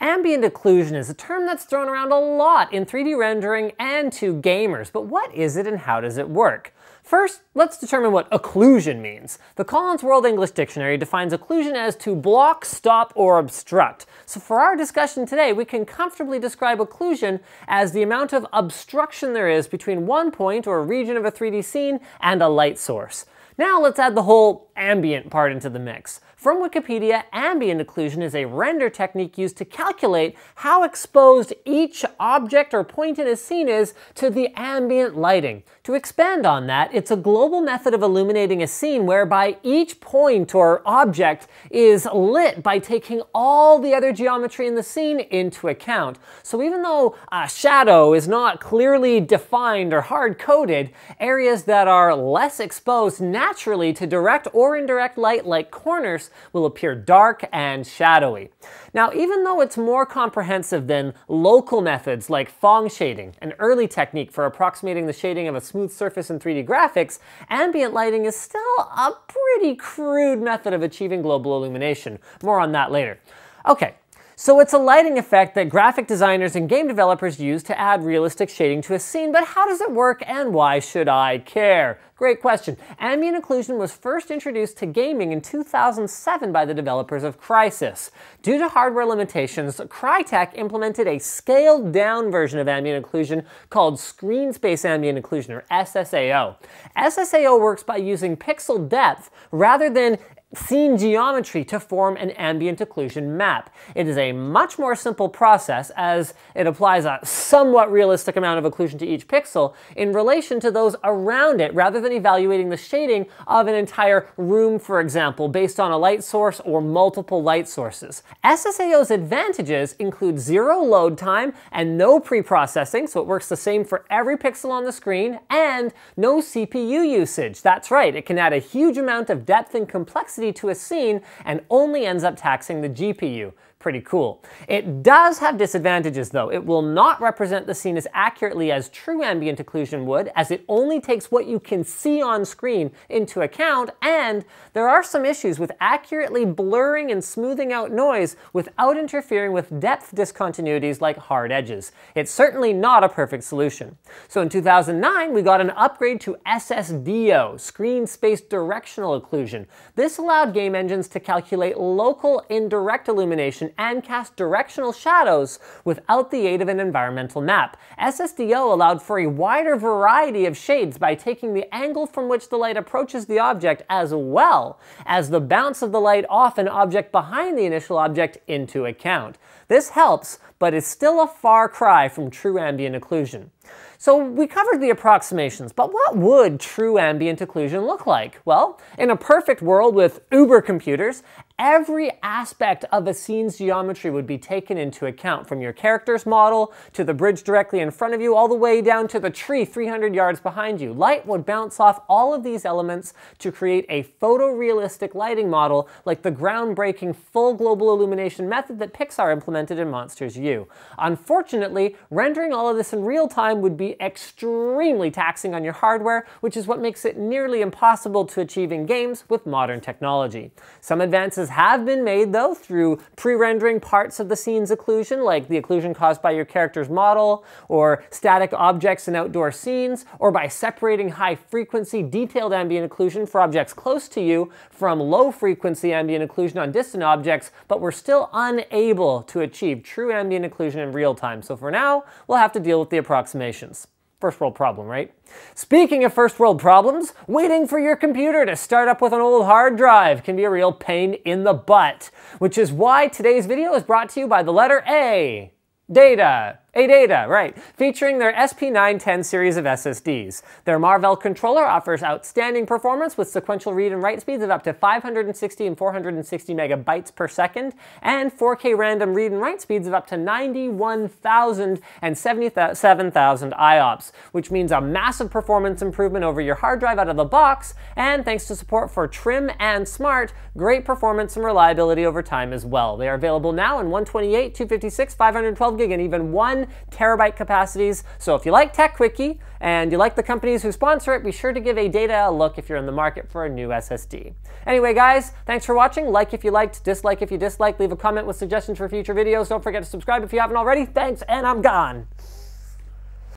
Ambient occlusion is a term that's thrown around a lot in 3D rendering and to gamers, but what is it and how does it work? First, let's determine what occlusion means. The Collins World English Dictionary defines occlusion as to block, stop, or obstruct. So for our discussion today, we can comfortably describe occlusion as the amount of obstruction there is between one point or region of a 3D scene and a light source. Now let's add the whole ambient part into the mix. From Wikipedia, ambient occlusion is a render technique used to calculate how exposed each object or point in a scene is to the ambient lighting. To expand on that, it's a global method of illuminating a scene whereby each point or object is lit by taking all the other geometry in the scene into account. So even though a shadow is not clearly defined or hard-coded, areas that are less exposed naturally naturally to direct or indirect light like corners will appear dark and shadowy. Now, even though it's more comprehensive than local methods like Fong shading, an early technique for approximating the shading of a smooth surface in 3D graphics, ambient lighting is still a pretty crude method of achieving global illumination. More on that later. Okay, so it's a lighting effect that graphic designers and game developers use to add realistic shading to a scene, but how does it work and why should I care? Great question. Ambient occlusion was first introduced to gaming in 2007 by the developers of Crysis. Due to hardware limitations, Crytek implemented a scaled-down version of ambient occlusion called Screen Space Ambient Occlusion, or SSAO. SSAO works by using pixel depth rather than scene geometry to form an ambient occlusion map. It is a much more simple process as it applies a somewhat realistic amount of occlusion to each pixel in relation to those around it rather than evaluating the shading of an entire room, for example, based on a light source or multiple light sources. SSAO's advantages include zero load time and no pre-processing, so it works the same for every pixel on the screen, and no CPU usage. That's right, it can add a huge amount of depth and complexity to a scene and only ends up taxing the GPU. Pretty cool. It does have disadvantages though. It will not represent the scene as accurately as true ambient occlusion would, as it only takes what you can see on screen into account, and there are some issues with accurately blurring and smoothing out noise without interfering with depth discontinuities like hard edges. It's certainly not a perfect solution. So in 2009, we got an upgrade to SSDO, Screen Space Directional Occlusion. This allowed game engines to calculate local indirect illumination and cast directional shadows without the aid of an environmental map. SSDO allowed for a wider variety of shades by taking the angle from which the light approaches the object as well as the bounce of the light off an object behind the initial object into account. This helps, but is still a far cry from true ambient occlusion. So we covered the approximations, but what would true ambient occlusion look like? Well, in a perfect world with uber computers, every aspect of a scene's geometry would be taken into account, from your character's model, to the bridge directly in front of you, all the way down to the tree 300 yards behind you. Light would bounce off all of these elements to create a photorealistic lighting model like the groundbreaking full global illumination method that Pixar implemented in Monsters U. Unfortunately, rendering all of this in real time would be be extremely taxing on your hardware, which is what makes it nearly impossible to achieve in games with modern technology. Some advances have been made, though, through pre-rendering parts of the scene's occlusion, like the occlusion caused by your character's model, or static objects in outdoor scenes, or by separating high-frequency detailed ambient occlusion for objects close to you from low-frequency ambient occlusion on distant objects, but we're still unable to achieve true ambient occlusion in real time. So for now, we'll have to deal with the approximations. First world problem, right? Speaking of first world problems, waiting for your computer to start up with an old hard drive can be a real pain in the butt, which is why today's video is brought to you by the letter A, data. Adata, right, featuring their SP910 series of SSDs. Their Marvell controller offers outstanding performance with sequential read and write speeds of up to 560 and 460 megabytes per second, and 4K random read and write speeds of up to 91,000 and 77,000 IOPS, which means a massive performance improvement over your hard drive out of the box, and thanks to support for trim and smart, great performance and reliability over time as well. They are available now in 128, 256, 512 gig, and even one terabyte capacities. So if you like TechQuickie and you like the companies who sponsor it, be sure to give Adata a look if you're in the market for a new SSD. Anyway, guys, thanks for watching. Like if you liked, dislike if you disliked, leave a comment with suggestions for future videos. Don't forget to subscribe if you haven't already. Thanks, and I'm gone.